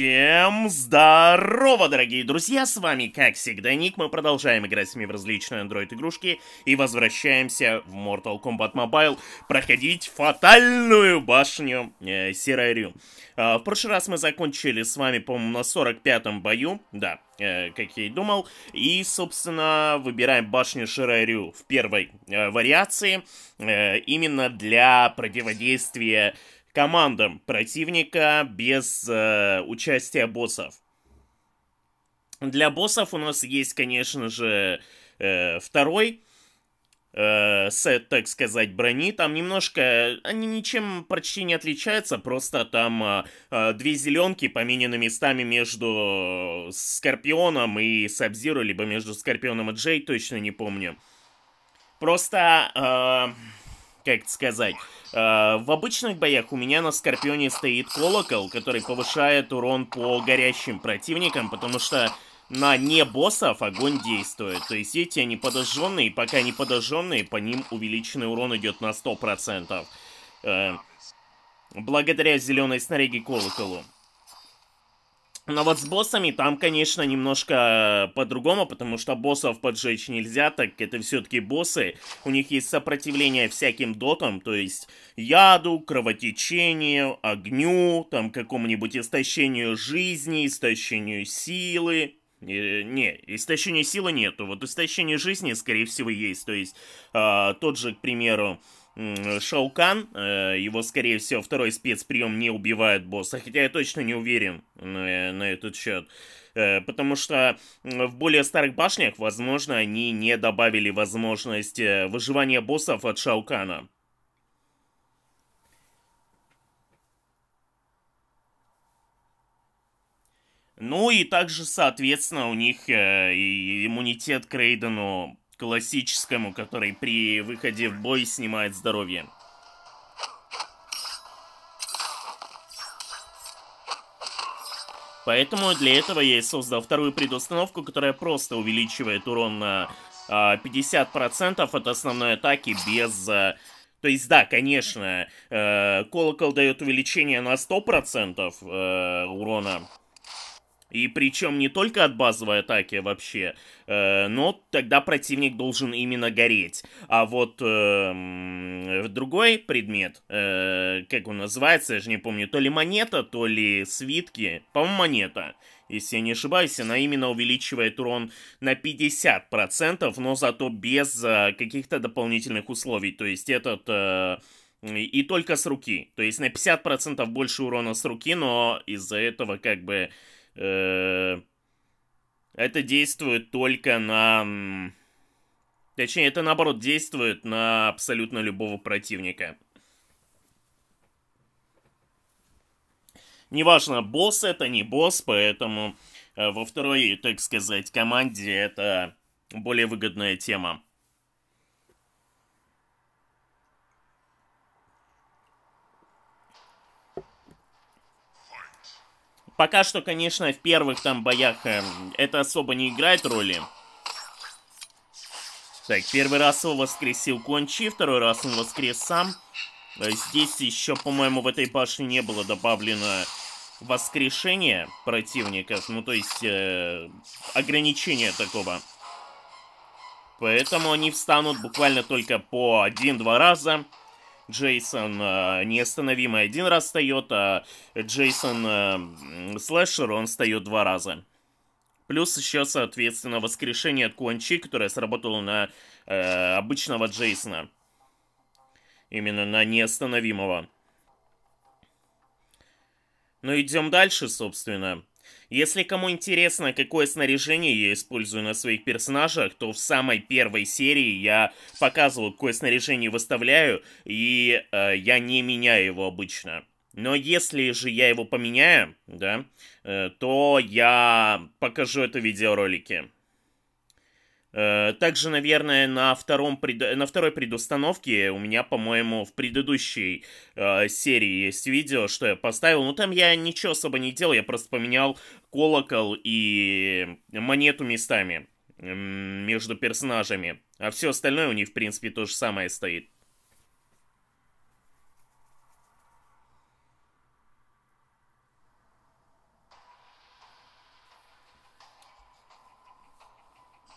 Всем здорово, дорогие друзья, с вами, как всегда, Ник, мы продолжаем играть с ними в различные андроид-игрушки и возвращаемся в Mortal Kombat Mobile проходить фатальную башню э, Сирарю. Э, а, в прошлый раз мы закончили с вами, по-моему, на 45-м бою, да, э, как я и думал, и, собственно, выбираем башню Ширарю в первой э, вариации, э, именно для противодействия командам противника без э, участия боссов. Для боссов у нас есть, конечно же, э, второй э, сет, так сказать, брони. Там немножко, они ничем почти не отличаются, просто там э, э две зеленки поменены местами между Скорпионом и Сабзиру, либо между Скорпионом и Джей, точно не помню. Просто... Э, как сказать. Э, в обычных боях у меня на Скорпионе стоит колокол, который повышает урон по горящим противникам, потому что на не боссов огонь действует. То есть эти они подожженные, пока не подожженные, по ним увеличенный урон идет на 100%. Э, благодаря зеленой снаряге колоколу. Но вот с боссами там, конечно, немножко э, по-другому, потому что боссов поджечь нельзя, так это все-таки боссы. У них есть сопротивление всяким дотам, то есть яду, кровотечению, огню, там какому-нибудь истощению жизни, истощению силы. Э, не, истощению силы нету, вот истощение жизни, скорее всего, есть. То есть э, тот же, к примеру, Шаукан, э, его, скорее всего, второй спецприем не убивает босса, хотя я точно не уверен на этот счет. Э, потому что в более старых башнях, возможно, они не добавили возможность выживания боссов от Шаукана. Ну и также, соответственно, у них э, и иммунитет к Рейдену классическому, который при выходе в бой снимает здоровье. Поэтому для этого я и создал вторую предустановку, которая просто увеличивает урон на 50% а, от основной атаки без... А, то есть, да, конечно, э, колокол дает увеличение на 100% э, урона и причем не только от базовой атаки вообще, э, но тогда противник должен именно гореть. А вот э, другой предмет, э, как он называется, я же не помню, то ли монета, то ли свитки, по-моему, монета. Если я не ошибаюсь, она именно увеличивает урон на 50%, но зато без э, каких-то дополнительных условий. То есть этот... Э, и только с руки. То есть на 50% больше урона с руки, но из-за этого как бы Э, это действует только на... Точнее, это наоборот действует на абсолютно любого противника. Неважно, босс это, не босс, поэтому э, во второй, так сказать, команде это более выгодная тема. Пока что, конечно, в первых там боях э, это особо не играет роли. Так, первый раз его воскресил Кончи, второй раз он воскрес сам. Э, здесь еще, по-моему, в этой башне не было добавлено воскрешение противников, ну то есть э, ограничение такого. Поэтому они встанут буквально только по один-два раза. Джейсон э, неостановимый один раз встает, а Джейсон э, Слэшер, он встает два раза. Плюс еще, соответственно, воскрешение от Куанчи, которое сработало на э, обычного Джейсона. Именно на неостановимого. Ну, идем дальше, собственно. Если кому интересно, какое снаряжение я использую на своих персонажах, то в самой первой серии я показывал, какое снаряжение выставляю, и э, я не меняю его обычно. Но если же я его поменяю, да, э, то я покажу это в видеоролике. Э, также, наверное, на, втором на второй предустановке у меня, по-моему, в предыдущей э, серии есть видео, что я поставил. Но там я ничего особо не делал, я просто поменял колокол и монету местами между персонажами. А все остальное у них, в принципе, то же самое стоит.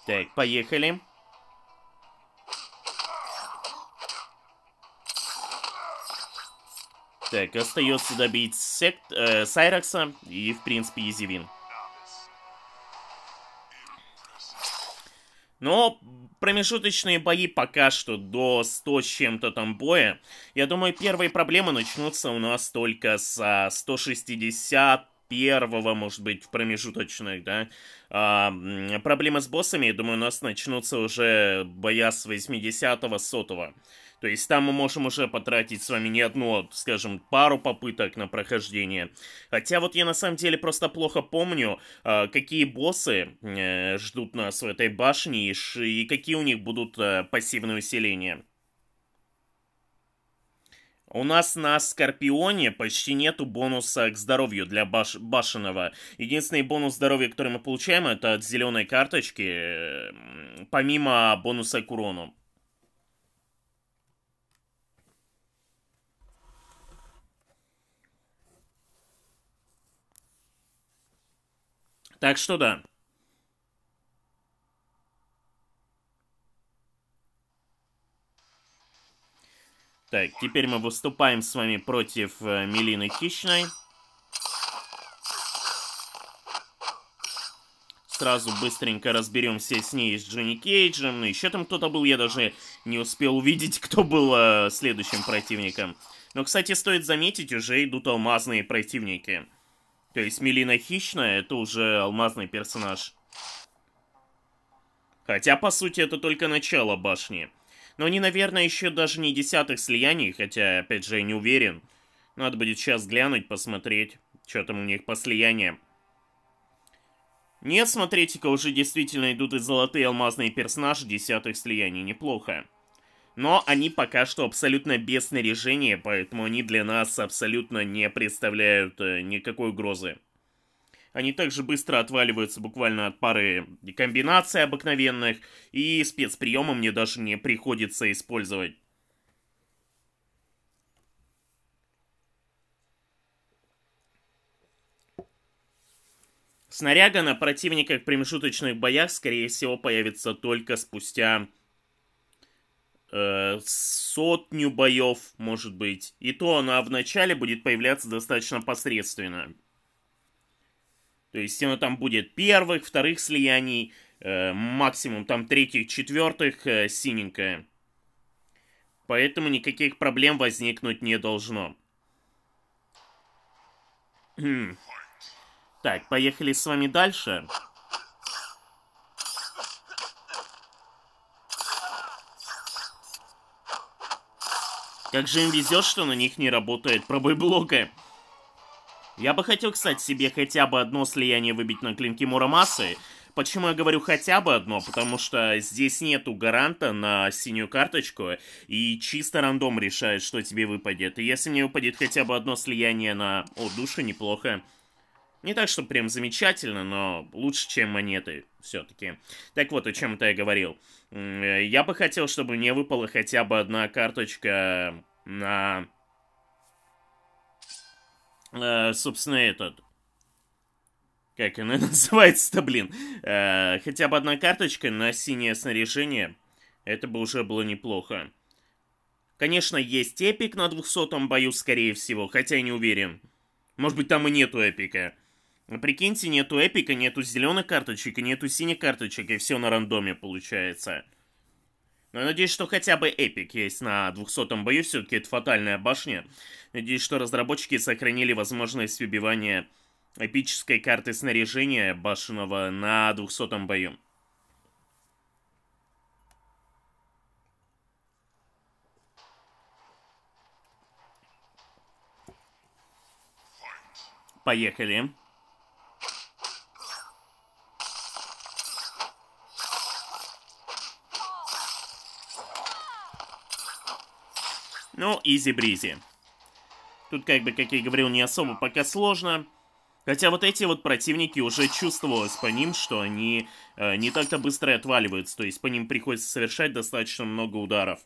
Так, поехали. Так, остается добить сект, э, Сайракса и, в принципе, Изивин. Но промежуточные бои пока что до 100 с чем-то там боя. Я думаю, первые проблемы начнутся у нас только со 160 первого, может быть, в промежуточных, да. А, проблемы с боссами, я думаю, у нас начнутся уже боя с 80-го, 100-го. То есть там мы можем уже потратить с вами не одну, а, скажем, пару попыток на прохождение. Хотя вот я на самом деле просто плохо помню, а, какие боссы э, ждут нас в этой башне и какие у них будут э, пассивные усиления. У нас на Скорпионе почти нету бонуса к здоровью для баш башенного. Единственный бонус здоровья, который мы получаем, это от зеленой карточки, помимо бонуса к урону. Так что да. Так, теперь мы выступаем с вами против э, Мелины Хищной. Сразу быстренько разберемся с ней, с Джонни Кейджем. Ну, еще там кто-то был, я даже не успел увидеть, кто был э, следующим противником. Но, кстати, стоит заметить, уже идут алмазные противники. То есть Мелина Хищная, это уже алмазный персонаж. Хотя, по сути, это только начало башни. Но они, наверное, еще даже не десятых слияний, хотя, опять же, я не уверен. Надо будет сейчас глянуть, посмотреть, что там у них по слияниям. Нет, смотрите-ка, уже действительно идут и золотые алмазные персонажи десятых слияний, неплохо. Но они пока что абсолютно без снаряжения, поэтому они для нас абсолютно не представляют э, никакой угрозы. Они также быстро отваливаются буквально от пары комбинаций обыкновенных, и спецприемы мне даже не приходится использовать. Снаряга на противниках в промежуточных боях, скорее всего, появится только спустя э, сотню боев, может быть. И то она вначале будет появляться достаточно посредственно. То есть оно там будет первых, вторых слияний, э, максимум там третьих, четвертых э, синенькое. Поэтому никаких проблем возникнуть не должно. Хм. так, поехали с вами дальше. Как же им везет, что на них не работает пробой блока. Я бы хотел, кстати, себе хотя бы одно слияние выбить на клинки Мурамасы. Почему я говорю хотя бы одно? Потому что здесь нету гаранта на синюю карточку, и чисто рандом решает, что тебе выпадет. И если мне выпадет хотя бы одно слияние на... О, души, неплохо. Не так, что прям замечательно, но лучше, чем монеты все-таки. Так вот, о чем это я говорил. Э, я бы хотел, чтобы мне выпала хотя бы одна карточка на Э, собственно, этот... Как она называется-то, блин? Э, хотя бы одна карточка на синее снаряжение. Это бы уже было неплохо. Конечно, есть эпик на 200-м бою, скорее всего, хотя я не уверен. Может быть, там и нету эпика. А прикиньте, нету эпика, нету зеленых карточек, нету синих карточек, и все на рандоме получается. Но ну, я надеюсь, что хотя бы эпик есть на 200-м бою, все-таки это фатальная башня. Надеюсь, что разработчики сохранили возможность выбивания эпической карты снаряжения башенного на 200-м бою. Поехали. Ну, изи-бризи. Тут, как бы, как я и говорил, не особо пока сложно. Хотя вот эти вот противники уже чувствовалось по ним, что они э, не так-то быстро отваливаются. То есть по ним приходится совершать достаточно много ударов.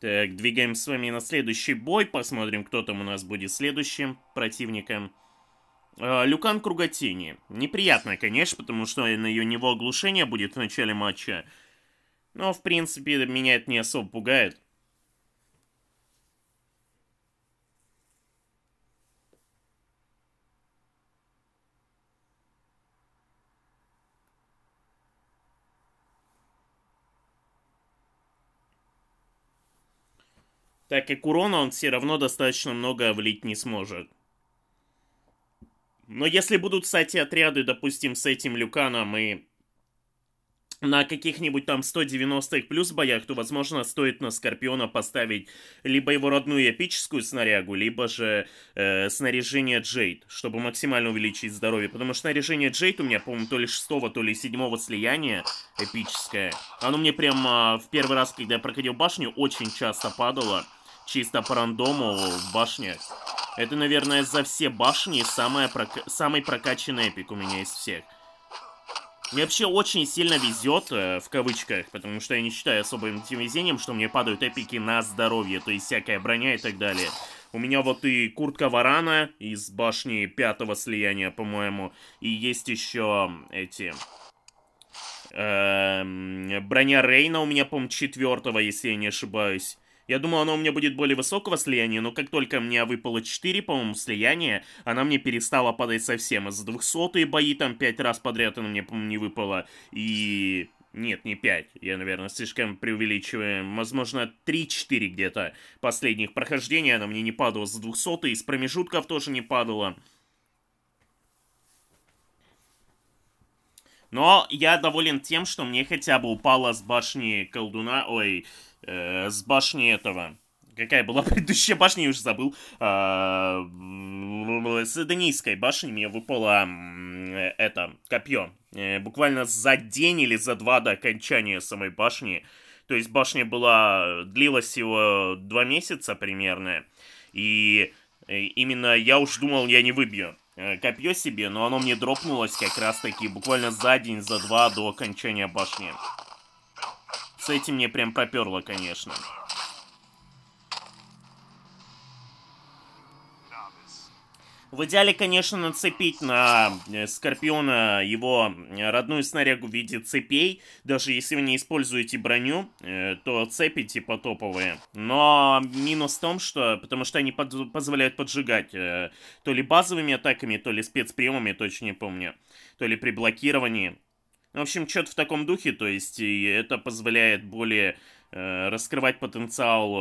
Так, двигаемся с вами на следующий бой. Посмотрим, кто там у нас будет следующим противником. А, Люкан Круготени. Неприятно, конечно, потому что на ее него оглушение будет в начале матча. Но, в принципе, меня это не особо пугает. так как урона он все равно достаточно много влить не сможет. Но если будут, кстати, отряды, допустим, с этим Люканом и на каких-нибудь там 190-х плюс боях, то, возможно, стоит на Скорпиона поставить либо его родную эпическую снарягу, либо же э, снаряжение Джейд, чтобы максимально увеличить здоровье. Потому что снаряжение Джейд у меня, по-моему, то ли 6 то ли 7 слияния эпическое. Оно мне прям э, в первый раз, когда я проходил башню, очень часто падало чисто по рандому башня. Это, наверное, за все башни самая прок... самый прокачанный эпик у меня из всех. Мне вообще очень сильно везет, э, в кавычках, потому что я не считаю особым этим везением, что мне падают эпики на здоровье, то есть всякая броня и так далее. У меня вот и куртка варана из башни пятого слияния, по-моему, и есть еще эти... Э, броня Рейна у меня, по-моему, четвертого, если я не ошибаюсь. Я думал, оно у меня будет более высокого слияния, но как только мне выпало 4, по-моему, слияния, она мне перестала падать совсем. Из-за 200 бои там 5 раз подряд она мне, по-моему, не выпала. И... Нет, не 5. Я, наверное, слишком преувеличиваю. Возможно, 3-4 где-то последних прохождений она мне не падала с 200, из промежутков тоже не падала. Но я доволен тем, что мне хотя бы упало с башни колдуна... Ой, э, с башни этого... Какая была предыдущая башня, я уже забыл. Э, с Эденийской башни мне выпало это, копье. Э, буквально за день или за два до окончания самой башни. То есть башня была... Длилась всего два месяца примерно. И э, именно я уж думал, я не выбью. Э, копье себе, но оно мне дропнулось как раз-таки буквально за день, за два до окончания башни. С этим мне прям поперло, конечно. Конечно. В идеале, конечно, нацепить на э, Скорпиона его э, родную снарягу в виде цепей. Даже если вы не используете броню, э, то цепи типа топовые. Но минус в том, что... Потому что они под... позволяют поджигать то ли базовыми атаками, то ли спецприемами, точно не помню. То ли при блокировании. Ну, в общем, что-то в таком духе, то есть и это позволяет более раскрывать потенциал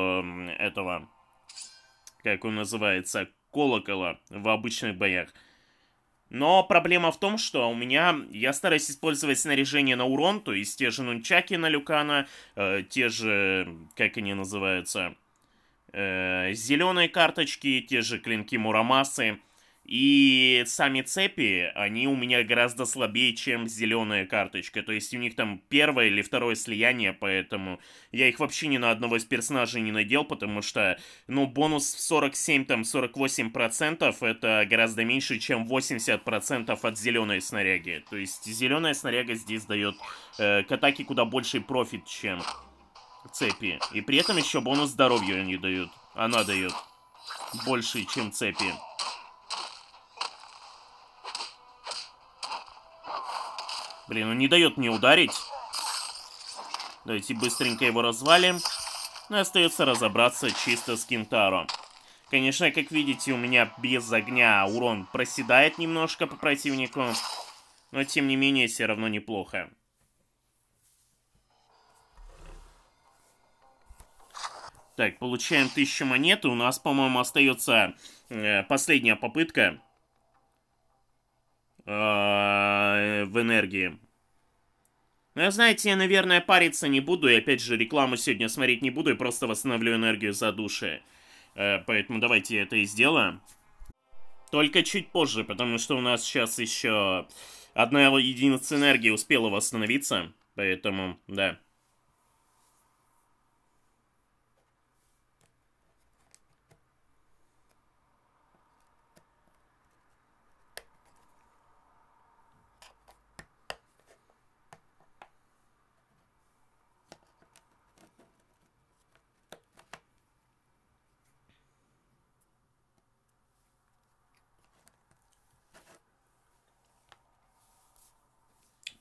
этого, как он называется, колокола в обычных боях. Но проблема в том, что у меня... Я стараюсь использовать снаряжение на урон, то есть те же нунчаки на Люкана, э, те же... Как они называются? Э, зеленые карточки, те же клинки Мурамасы. И сами цепи, они у меня гораздо слабее, чем зеленая карточка. То есть у них там первое или второе слияние, поэтому я их вообще ни на одного из персонажей не надел, потому что, ну, бонус в 47-48% это гораздо меньше, чем 80% от зеленой снаряги. То есть зеленая снаряга здесь дает э, к атаке куда больший профит, чем цепи. И при этом еще бонус здоровью они дают. Она дает больше, чем цепи. Блин, он не дает мне ударить. Давайте быстренько его развалим. Но ну остается разобраться чисто с Кентаро. Конечно, как видите, у меня без огня урон проседает немножко по противнику. Но, тем не менее, все равно неплохо. Так, получаем 1000 монет. у нас, по-моему, остается э, последняя попытка Э, в энергии. Ну, знаете, я, наверное, париться не буду, и опять же рекламу сегодня смотреть не буду, и просто восстановлю энергию за души. Э, поэтому давайте это и сделаем. Только чуть позже, потому что у нас сейчас еще одна единица энергии успела восстановиться. Поэтому, да.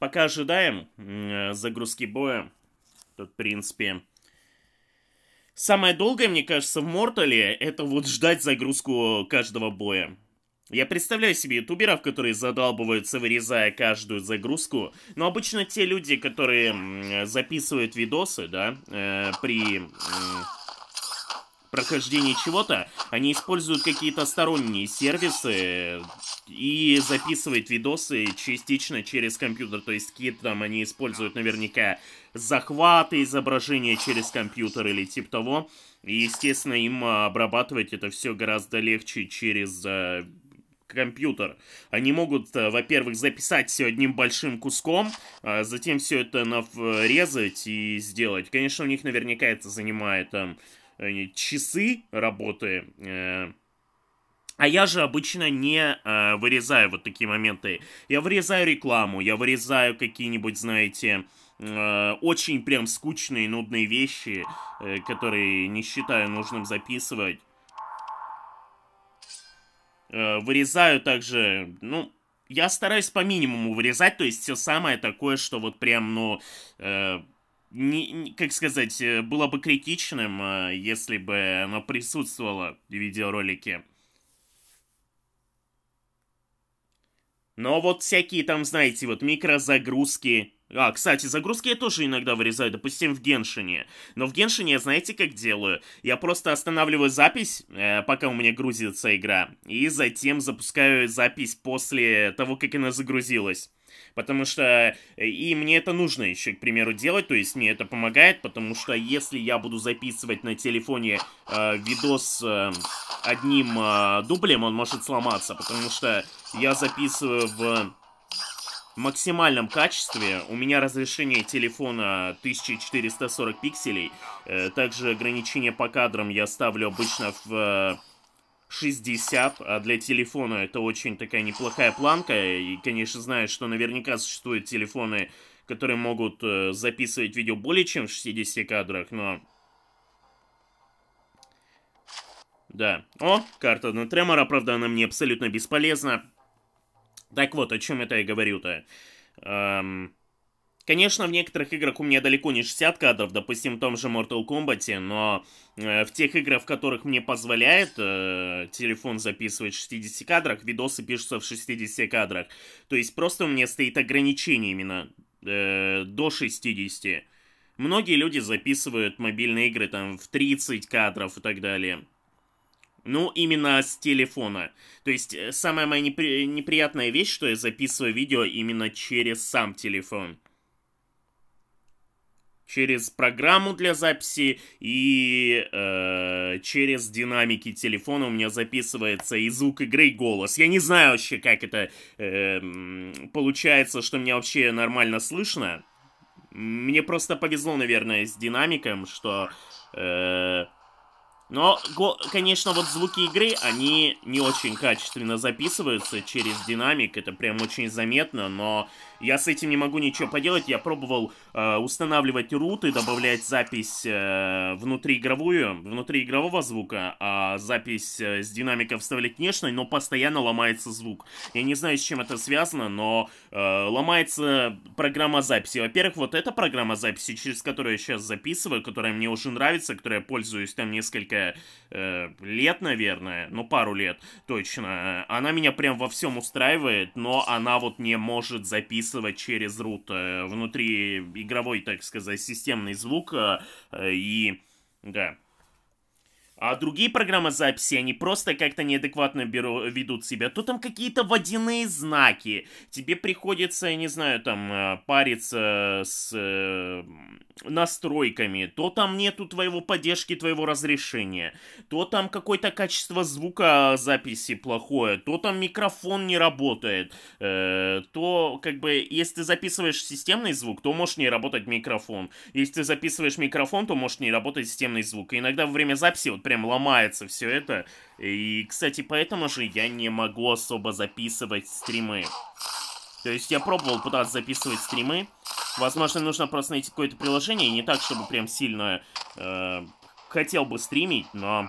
Пока ожидаем загрузки боя. Тут, в принципе... Самое долгое, мне кажется, в Мортале, это вот ждать загрузку каждого боя. Я представляю себе ютуберов, которые задалбываются, вырезая каждую загрузку. Но обычно те люди, которые записывают видосы, да, э, при... Э, прохождение чего-то, они используют какие-то сторонние сервисы э, и записывают видосы частично через компьютер. То есть какие-то там они используют наверняка захваты изображения через компьютер или типа того. И, естественно, им обрабатывать это все гораздо легче через э, компьютер. Они могут, э, во-первых, записать все одним большим куском, а затем все это наврезать и сделать. Конечно, у них наверняка это занимает там Э, часы работы. Э, а я же обычно не э, вырезаю вот такие моменты. Я вырезаю рекламу, я вырезаю какие-нибудь, знаете, э, очень прям скучные, нудные вещи, э, которые не считаю нужным записывать. Э, вырезаю также, ну, я стараюсь по минимуму вырезать, то есть все самое такое, что вот прям, ну, э, не, не, как сказать, э, было бы критичным, э, если бы оно присутствовало в видеоролике. Но вот всякие там, знаете, вот микрозагрузки, а, кстати, загрузки я тоже иногда вырезаю, допустим, в Геншине. Но в Геншине я, знаете, как делаю? Я просто останавливаю запись, э, пока у меня грузится игра, и затем запускаю запись после того, как она загрузилась. Потому что э, и мне это нужно еще, к примеру, делать, то есть мне это помогает, потому что если я буду записывать на телефоне э, видос э, одним э, дублем, он может сломаться, потому что я записываю в максимальном качестве. У меня разрешение телефона 1440 пикселей. Э, также ограничение по кадрам я ставлю обычно в 60, э, а для телефона это очень такая неплохая планка. И, конечно, знаю, что наверняка существуют телефоны, которые могут э, записывать видео более чем в 60 кадрах, но... Да. О, карта на Тремора, правда, она мне абсолютно бесполезна. Так вот, о чем это я говорю-то. Эм... Конечно, в некоторых играх у меня далеко не 60 кадров, допустим, в том же Mortal Kombat, но э, в тех играх, в которых мне позволяет э, телефон записывать в 60 кадрах, видосы пишутся в 60 кадрах. То есть просто у меня стоит ограничение именно э, до 60. Многие люди записывают мобильные игры там в 30 кадров и так далее. Ну, именно с телефона. То есть, э, самая моя непри неприятная вещь, что я записываю видео именно через сам телефон. Через программу для записи и э, через динамики телефона у меня записывается и звук игры, и голос. Я не знаю вообще, как это э, получается, что меня вообще нормально слышно. Мне просто повезло, наверное, с динамиком, что... Э, но, конечно, вот звуки игры, они не очень качественно записываются через динамик, это прям очень заметно, но я с этим не могу ничего поделать. Я пробовал э, устанавливать руты, добавлять запись э, внутриигровую, внутриигрового звука, а запись э, с динамика вставлять внешной, но постоянно ломается звук. Я не знаю, с чем это связано, но э, ломается программа записи. Во-первых, вот эта программа записи, через которую я сейчас записываю, которая мне уже нравится, которой я пользуюсь там несколько несколько э, лет, наверное, ну пару лет точно, она меня прям во всем устраивает, но она вот не может записывать через рут э, внутри игровой, так сказать, системный звук э, и да. А другие программы записи, они просто как-то неадекватно беру, ведут себя. То там какие-то водяные знаки. Тебе приходится, я не знаю, там э, париться с э, настройками. То там нету твоего поддержки, твоего разрешения. То там какое-то качество звука записи плохое. То там микрофон не работает. Э, то как бы, если ты записываешь системный звук, то можешь не работать микрофон. Если ты записываешь микрофон, то можешь не работать системный звук. И иногда во время записи вот прям прям ломается все это. И, кстати, поэтому же я не могу особо записывать стримы. То есть я пробовал пытаться записывать стримы. Возможно, нужно просто найти какое-то приложение. Не так, чтобы прям сильно э, хотел бы стримить, но...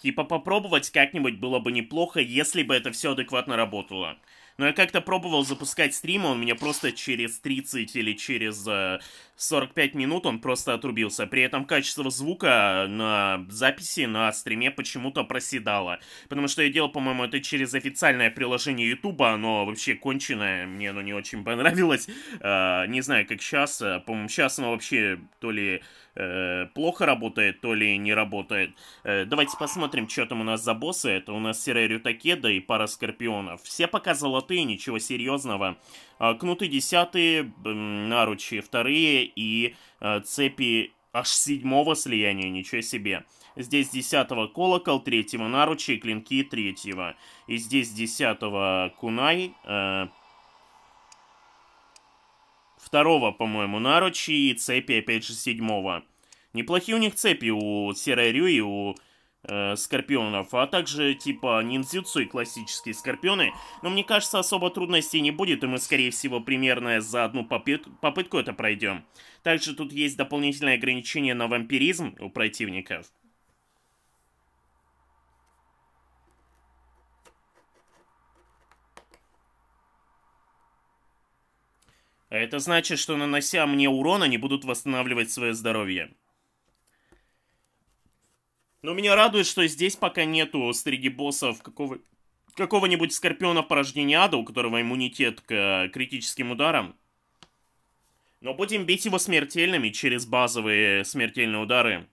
Типа попробовать как-нибудь было бы неплохо, если бы это все адекватно работало. Но я как-то пробовал запускать стрим, он меня просто через 30 или через э, 45 минут он просто отрубился. При этом качество звука на записи на стриме почему-то проседало. Потому что я делал, по-моему, это через официальное приложение YouTube, оно вообще конченое, мне оно не очень понравилось. Э, не знаю, как сейчас, э, по-моему, сейчас оно вообще то ли Э, плохо работает, то ли не работает. Э, давайте посмотрим, что там у нас за боссы. Это у нас серая Рютакеда и пара Скорпионов. Все пока золотые, ничего серьезного. Э, а, кнуты десятые, э, наручи вторые и э, цепи аж седьмого слияния, ничего себе. Здесь десятого колокол, третьего наручи и клинки третьего. И здесь десятого кунай, э, второго, по-моему, наручи и цепи, опять же, седьмого. Неплохие у них цепи у Серой Рю и у э, скорпионов, а также типа ниндзюцу и классические скорпионы. Но мне кажется, особо трудностей не будет, и мы, скорее всего, примерно за одну попыт попытку это пройдем. Также тут есть дополнительное ограничение на вампиризм у противников. Это значит, что нанося мне урон, они будут восстанавливать свое здоровье. Но меня радует, что здесь пока нету среди боссов какого... какого-нибудь Скорпиона Порождения Ада, у которого иммунитет к э, критическим ударам. Но будем бить его смертельными через базовые смертельные удары.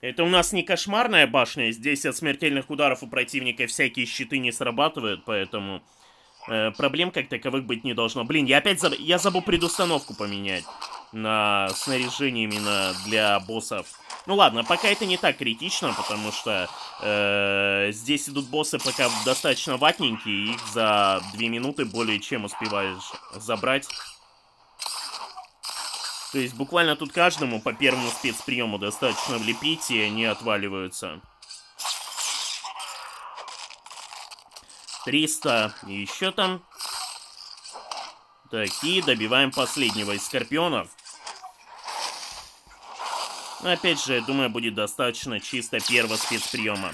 Это у нас не кошмарная башня, здесь от смертельных ударов у противника всякие щиты не срабатывают, поэтому э, проблем как таковых быть не должно. Блин, я опять заб... я забыл предустановку поменять на снаряжение именно для боссов. Ну ладно, пока это не так критично, потому что э, здесь идут боссы пока достаточно ватненькие, их за две минуты более чем успеваешь забрать. То есть буквально тут каждому по первому спецприему достаточно влепить, и они отваливаются. 300. И еще там. Так, и добиваем последнего из скорпионов. Опять же, я думаю, будет достаточно чисто первого спецприема.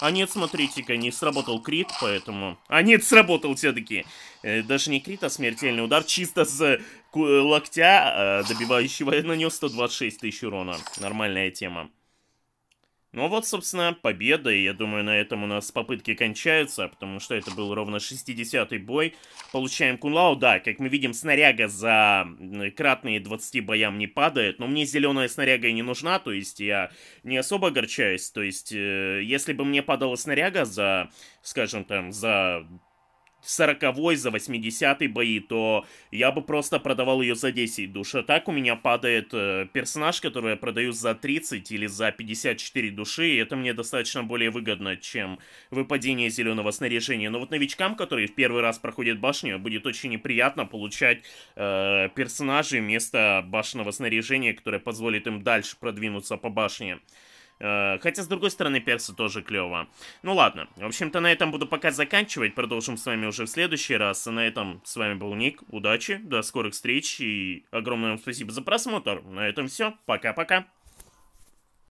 А нет, смотрите-ка, не сработал крит, поэтому... А нет, сработал все-таки. Э, даже не крит, а смертельный удар чисто с э, локтя, э, добивающего. нанес 126 тысяч урона. Нормальная тема. Ну а вот, собственно, победа, и я думаю, на этом у нас попытки кончаются, потому что это был ровно 60-й бой. Получаем Кунлау, да, как мы видим, снаряга за кратные 20 боям не падает, но мне зеленая снаряга и не нужна, то есть я не особо огорчаюсь, то есть э, если бы мне падала снаряга за, скажем там, за Сороковой за 80 бои, то я бы просто продавал ее за 10 душ. А так у меня падает э, персонаж, который я продаю за 30 или за 54 души, и это мне достаточно более выгодно, чем выпадение зеленого снаряжения. Но вот новичкам, которые в первый раз проходят башню, будет очень неприятно получать э, персонажей вместо башенного снаряжения, которое позволит им дальше продвинуться по башне. Э, хотя, с другой стороны, персы тоже клево. Ну ладно, в общем-то, на этом буду пока заканчивать. Продолжим с вами уже в следующий раз. А на этом с вами был Ник. Удачи, до скорых встреч и огромное вам спасибо за просмотр. На этом все. Пока-пока.